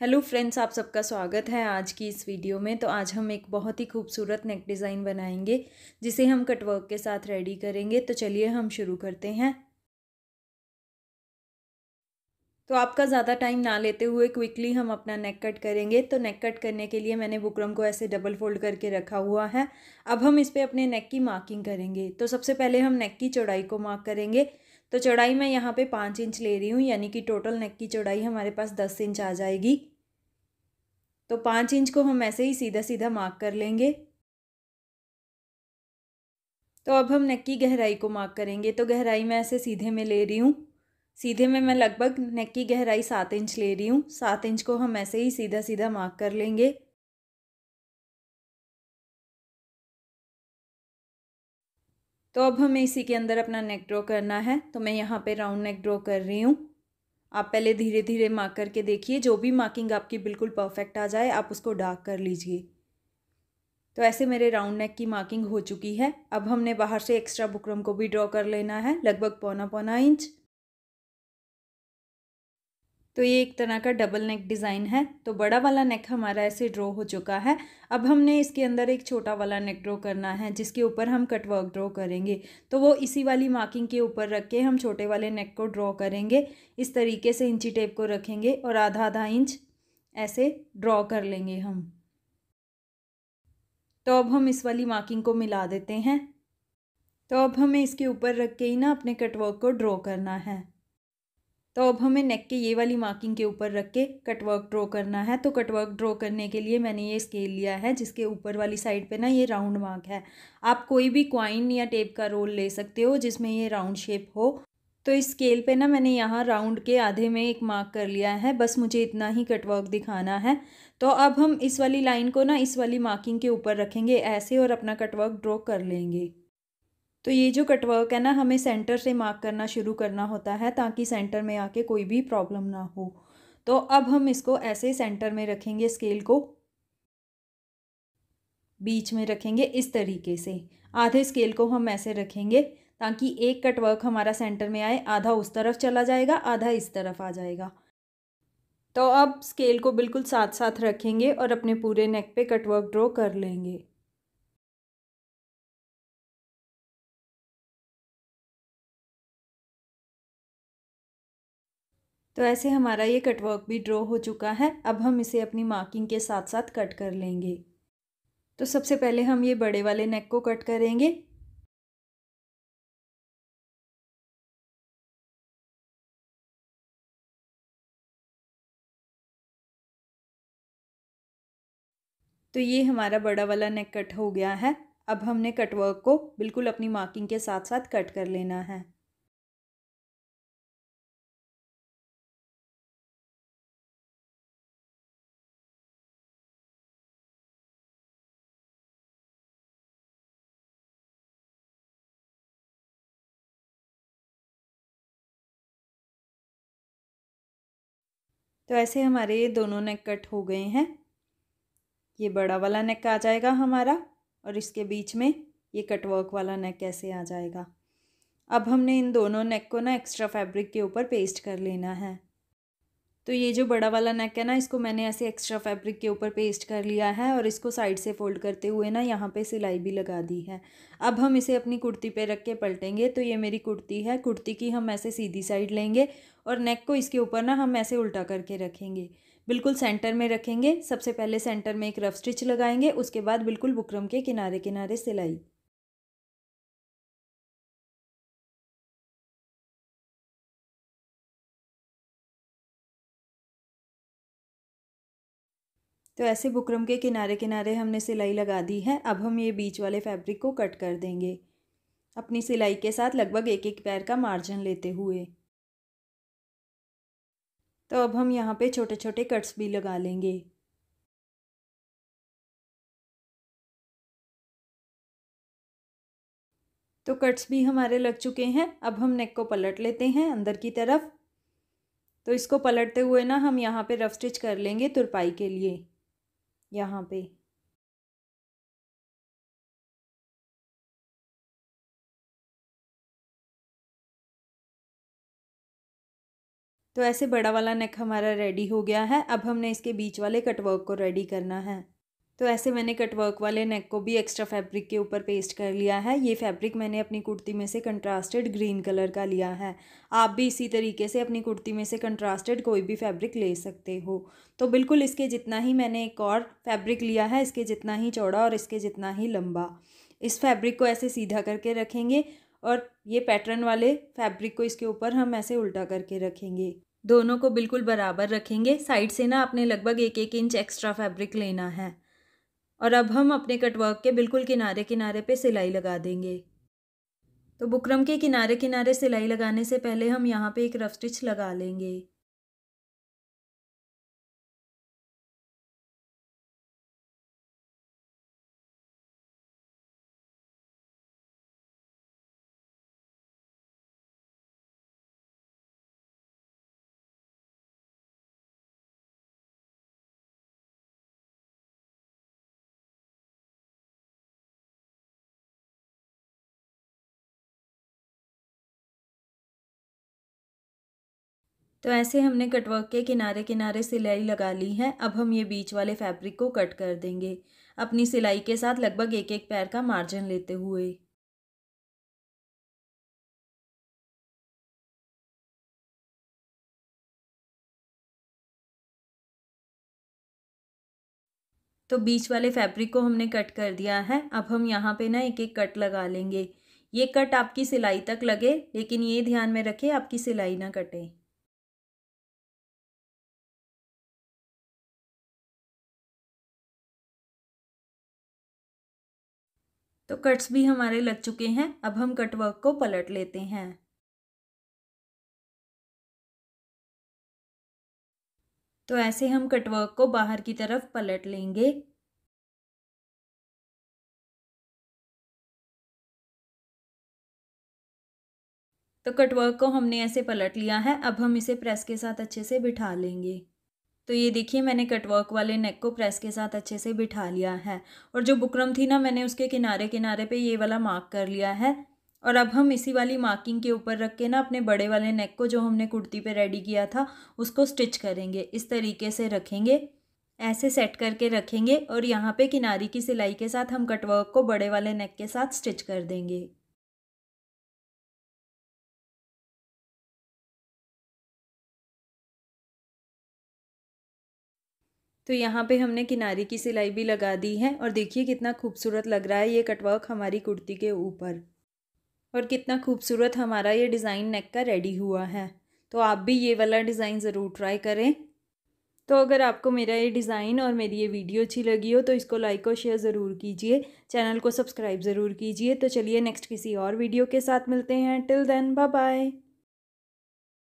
hello friends आप सबका स्वागत है आज की इस वीडियो में तो आज हम एक बहुत ही खूबसूरत नेक डिज़ाइन बनाएंगे जिसे हम कटवर्क के साथ रेडी करेंगे तो चलिए हम शुरू करते हैं तो आपका ज़्यादा टाइम ना लेते हुए क्विकली हम अपना नेक कट करेंगे तो नेक कट करने के लिए मैंने बुकरम को ऐसे डबल फोल्ड करके रखा हुआ है अब हम इस पर अपने नेक की मार्किंग करेंगे तो सबसे पहले हम नेक की चौड़ाई को मार्क करेंगे तो चौड़ाई मैं यहाँ पे पाँच इंच ले रही हूँ यानी कि टोटल नेक की चौड़ाई हमारे पास दस इंच आ जाएगी तो पाँच इंच को हम ऐसे ही सीधा सीधा मार्क कर लेंगे तो अब हम नेक की गहराई को मार्क करेंगे तो गहराई मैं ऐसे सीधे में ले रही हूँ सीधे में मैं लगभग नेक की गहराई सात इंच ले रही हूँ सात इंच को हम ऐसे ही सीधा सीधा मार्क कर लेंगे तो अब हमें इसी के अंदर अपना नेक ड्रॉ करना है तो मैं यहाँ पे राउंड नेक ड्रॉ कर रही हूँ आप पहले धीरे धीरे मार्क करके देखिए जो भी मार्किंग आपकी बिल्कुल परफेक्ट आ जाए आप उसको डार्क कर लीजिए तो ऐसे मेरे राउंड नेक की मार्किंग हो चुकी है अब हमने बाहर से एक्स्ट्रा बुकरम को भी ड्रॉ कर लेना है लगभग पौना पौना इंच तो ये एक तरह का डबल नेक डिज़ाइन है तो बड़ा वाला नेक हमारा ऐसे ड्रॉ हो चुका है अब हमने इसके अंदर एक छोटा वाला नेक ड्रॉ करना है जिसके ऊपर हम कटवर्क ड्रॉ करेंगे तो वो इसी वाली मार्किंग के ऊपर रख के हम छोटे वाले नेक को ड्रॉ करेंगे इस तरीके से इंची टेप को रखेंगे और आधा आधा इंच ऐसे ड्रॉ कर लेंगे हम तो अब हम इस वाली मार्किंग को मिला देते हैं तो अब हमें इसके ऊपर रख के ही ना अपने कटवर्क को ड्रॉ करना है तो अब हमें नेक के ये वाली मार्किंग के ऊपर रख के कटवर्क ड्रॉ करना है तो कटवर्क ड्रॉ करने के लिए मैंने ये स्केल लिया है जिसके ऊपर वाली साइड पे ना ये राउंड मार्क है आप कोई भी क्वाइन या टेप का रोल ले सकते हो जिसमें ये राउंड शेप हो तो इस स्केल पे ना मैंने यहाँ राउंड के आधे में एक मार्क कर लिया है बस मुझे इतना ही कटवर्क दिखाना है तो अब हम इस वाली लाइन को ना इस वाली मार्किंग के ऊपर रखेंगे ऐसे और अपना कटवर्क ड्रॉ कर लेंगे तो ये जो कटवर्क है ना हमें सेंटर से मार्क करना शुरू करना होता है ताकि सेंटर में आके कोई भी प्रॉब्लम ना हो तो अब हम इसको ऐसे सेंटर में रखेंगे स्केल को बीच में रखेंगे इस तरीके से आधे स्केल को हम ऐसे रखेंगे ताकि एक कटवर्क हमारा सेंटर में आए आधा उस तरफ चला जाएगा आधा इस तरफ आ जाएगा तो अब स्केल को बिल्कुल साथ साथ रखेंगे और अपने पूरे नेक पे कटवर्क ड्रॉ कर लेंगे तो ऐसे हमारा ये कटवर्क भी ड्रॉ हो चुका है अब हम इसे अपनी मार्किंग के साथ साथ कट कर लेंगे तो सबसे पहले हम ये बड़े वाले नेक को कट करेंगे तो ये हमारा बड़ा वाला नेक कट हो गया है अब हमने कटवर्क को बिल्कुल अपनी मार्किंग के साथ साथ कट कर लेना है तो ऐसे हमारे ये दोनों नेक कट हो गए हैं ये बड़ा वाला नेक आ जाएगा हमारा और इसके बीच में ये कटवर्क वाला नेक कैसे आ जाएगा अब हमने इन दोनों नेक को ना एक्स्ट्रा फैब्रिक के ऊपर पेस्ट कर लेना है तो ये जो बड़ा वाला नेक है ना इसको मैंने ऐसे एक्स्ट्रा फैब्रिक के ऊपर पेस्ट कर लिया है और इसको साइड से फोल्ड करते हुए ना यहाँ पे सिलाई भी लगा दी है अब हम इसे अपनी कुर्ती पे रख के पलटेंगे तो ये मेरी कुर्ती है कुर्ती की हम ऐसे सीधी साइड लेंगे और नेक को इसके ऊपर ना हम ऐसे उल्टा करके रखेंगे बिल्कुल सेंटर में रखेंगे सबसे पहले सेंटर में एक रफ स्टिच लगाएंगे उसके बाद बिल्कुल बुकरम के किनारे किनारे सिलाई तो ऐसे बुकरम के किनारे किनारे हमने सिलाई लगा दी है अब हम ये बीच वाले फैब्रिक को कट कर देंगे अपनी सिलाई के साथ लगभग एक एक पैर का मार्जिन लेते हुए तो अब हम यहाँ पे छोटे छोटे कट्स भी लगा लेंगे तो कट्स भी हमारे लग चुके हैं अब हम नेक को पलट लेते हैं अंदर की तरफ तो इसको पलटते हुए ना हम यहाँ पे रफ स्टिच कर लेंगे तुरपाई के लिए यहाँ पे तो ऐसे बड़ा वाला नेक हमारा रेडी हो गया है अब हमने इसके बीच वाले कटवर्क को रेडी करना है तो ऐसे मैंने कटवर्क वाले नेक को भी एक्स्ट्रा फैब्रिक के ऊपर पेस्ट कर लिया है ये फैब्रिक मैंने अपनी कुर्ती में से कंट्रास्टेड ग्रीन कलर का लिया है आप भी इसी तरीके से अपनी कुर्ती में से कंट्रास्टेड कोई भी फैब्रिक ले सकते हो तो बिल्कुल इसके जितना ही मैंने एक और फैब्रिक लिया है इसके जितना ही चौड़ा और इसके जितना ही लंबा इस फैब्रिक को ऐसे सीधा करके रखेंगे और ये पैटर्न वाले फैब्रिक को इसके ऊपर हम ऐसे उल्टा करके रखेंगे दोनों को बिल्कुल बराबर रखेंगे साइड से ना आपने लगभग एक एक इंच एक्स्ट्रा फैब्रिक लेना है और अब हम अपने कटवर्क के बिल्कुल किनारे किनारे पे सिलाई लगा देंगे तो बुकरम के किनारे किनारे सिलाई लगाने से पहले हम यहाँ पे एक रफ स्टिच लगा लेंगे तो ऐसे हमने कटवर्क के किनारे किनारे सिलाई लगा ली है अब हम ये बीच वाले फैब्रिक को कट कर देंगे अपनी सिलाई के साथ लगभग एक एक पैर का मार्जिन लेते हुए तो बीच वाले फैब्रिक को हमने कट कर दिया है अब हम यहाँ पे ना एक एक कट लगा लेंगे ये कट आपकी सिलाई तक लगे लेकिन ये ध्यान में रखें आपकी सिलाई ना कटे तो कट्स भी हमारे लग चुके हैं अब हम कटवर्क को पलट लेते हैं तो ऐसे हम कटवर्क को बाहर की तरफ पलट लेंगे तो कटवर्क को हमने ऐसे पलट लिया है अब हम इसे प्रेस के साथ अच्छे से बिठा लेंगे तो ये देखिए मैंने कटवर्क वाले नेक को प्रेस के साथ अच्छे से बिठा लिया है और जो बुकरम थी ना मैंने उसके किनारे किनारे पे ये वाला मार्क कर लिया है और अब हम इसी वाली मार्किंग के ऊपर रख के ना अपने बड़े वाले नेक को जो हमने कुर्ती पे रेडी किया था उसको स्टिच करेंगे इस तरीके से रखेंगे ऐसे सेट करके रखेंगे और यहाँ पे किनारी की सिलाई के साथ हम कटवर्क को बड़े वाले नेक के साथ स्टिच कर देंगे तो यहाँ पे हमने किनारे की सिलाई भी लगा दी है और देखिए कितना खूबसूरत लग रहा है ये कटवर्क हमारी कुर्ती के ऊपर और कितना खूबसूरत हमारा ये डिज़ाइन नेक का रेडी हुआ है तो आप भी ये वाला डिज़ाइन ज़रूर ट्राई करें तो अगर आपको मेरा ये डिज़ाइन और मेरी ये वीडियो अच्छी लगी हो तो इसको लाइक और शेयर ज़रूर कीजिए चैनल को सब्सक्राइब ज़रूर कीजिए तो चलिए नेक्स्ट किसी और वीडियो के साथ मिलते हैं टिल देन बाय बाय